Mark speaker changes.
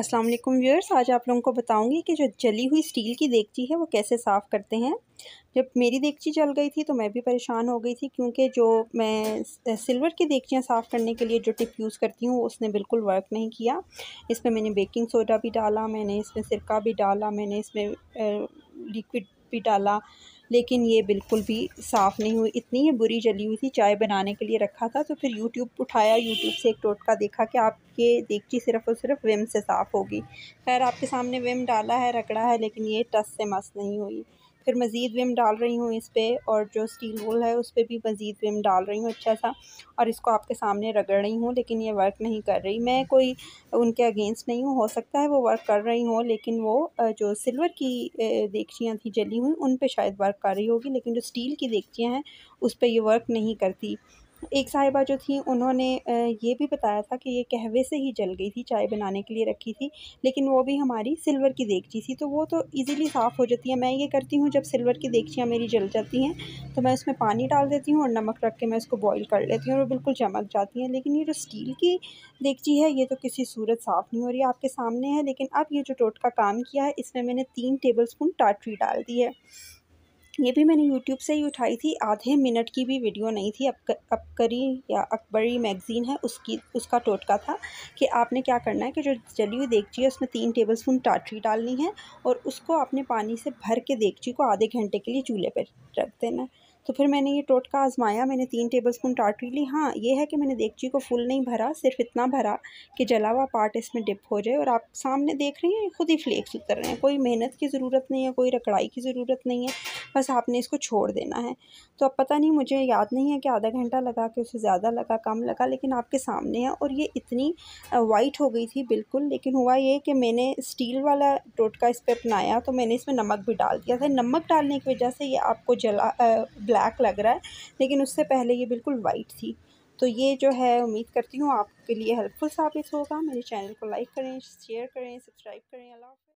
Speaker 1: अस्सलाम वालेकुम व्यूअर्स आज आप लोगों को बताऊंगी कि जो जली हुई स्टील की देगची है वो कैसे साफ़ करते हैं जब मेरी देगची जल गई थी तो मैं भी परेशान हो गई थी क्योंकि जो मैं सिल्वर की देगचियाँ साफ़ करने के लिए जो टिप यूज़ करती हूँ उसने बिल्कुल वर्क नहीं किया इसमें मैंने बेकिंग सोडा भी डाला मैंने इसमें सिरका भी डाला मैंने इसमें लिक्विड भी डाला लेकिन ये बिल्कुल भी साफ़ नहीं हुई इतनी ही बुरी जली हुई थी चाय बनाने के लिए रखा था तो फिर यूट्यूब उठाया यूट्यूब से एक टोटका देखा कि आपके देखची सिर्फ और सिर्फ विम से साफ़ होगी खैर आपके सामने विम डाला है रगड़ा है लेकिन ये टस से मस नहीं हुई फिर मज़ीद विम डाल रही हूँ इस पर और जो स्टील वूल है उस पर भी मज़ीद विम डाल रही हूँ अच्छा सा और इसको आपके सामने रगड़ रही हूँ लेकिन ये वर्क नहीं कर रही मैं कोई उनके अगेंस्ट नहीं हूँ हो सकता है वो वर्क कर रही हूँ लेकिन वो जो सिल्वर की देखचियाँ थी जली हुई उन पर शायद वर्क कर रही होगी लेकिन जो स्टील की देखचियाँ हैं उस पर यह वर्क नहीं करती एक साहिबा जो थी उन्होंने ये भी बताया था कि ये कहवे से ही जल गई थी चाय बनाने के लिए रखी थी लेकिन वो भी हमारी सिल्वर की देगची थी तो वो तो इजीली साफ़ हो जाती है मैं ये करती हूँ जब सिल्वर की देगचियाँ मेरी जल जाती हैं तो मैं उसमें पानी डाल देती हूँ और नमक रख के मैं उसको बॉयल कर लेती हूँ और बिल्कुल चमक जाती हैं लेकिन ये जो स्टील की देगची है ये तो किसी सूरत साफ़ नहीं हो रही आपके सामने है लेकिन अब ये जो टोटका काम किया है इसमें मैंने तीन टेबल स्पून टाटरी डाल दी है ये भी मैंने यूट्यूब से ही उठाई थी आधे मिनट की भी वीडियो नहीं थी अप अपकरी या अकबरी मैगज़ीन है उसकी उसका टोटका था कि आपने क्या करना है कि जो जली हुई देगची है उसमें तीन टेबल स्पून टाटरी डालनी है और उसको आपने पानी से भर के देगची को आधे घंटे के लिए चूल्हे पर रख देना है तो फिर मैंने ये टोटका आजमाया मैंने तीन टेबल स्पून टाटरी ली हाँ ये है कि मैंने देगची को फुल नहीं भरा सिर्फ इतना भरा कि जला हुआ पार्ट इसमें डिप हो जाए और आप सामने देख रहे हैं खुद ही फ्लेक्स उतर रहे हैं कोई मेहनत की ज़रूरत नहीं है कोई रकड़ाई की ज़रूरत नहीं है बस आपने इसको छोड़ देना है तो अब पता नहीं मुझे याद नहीं है कि आधा घंटा लगा कि उसे ज़्यादा लगा कम लगा लेकिन आपके सामने है और ये इतनी वाइट हो गई थी बिल्कुल लेकिन हुआ ये कि मैंने स्टील वाला टोटका इस पर अपनाया तो मैंने इसमें नमक भी डाल दिया था नमक डालने की वजह से ये आपको जला ब्लैक लग रहा है लेकिन उससे पहले ये बिल्कुल वाइट थी तो ये जो है उम्मीद करती हूँ आपके लिए हेल्पफुल साबित होगा मेरे चैनल को लाइक करें शेयर करें सब्सक्राइब करें अला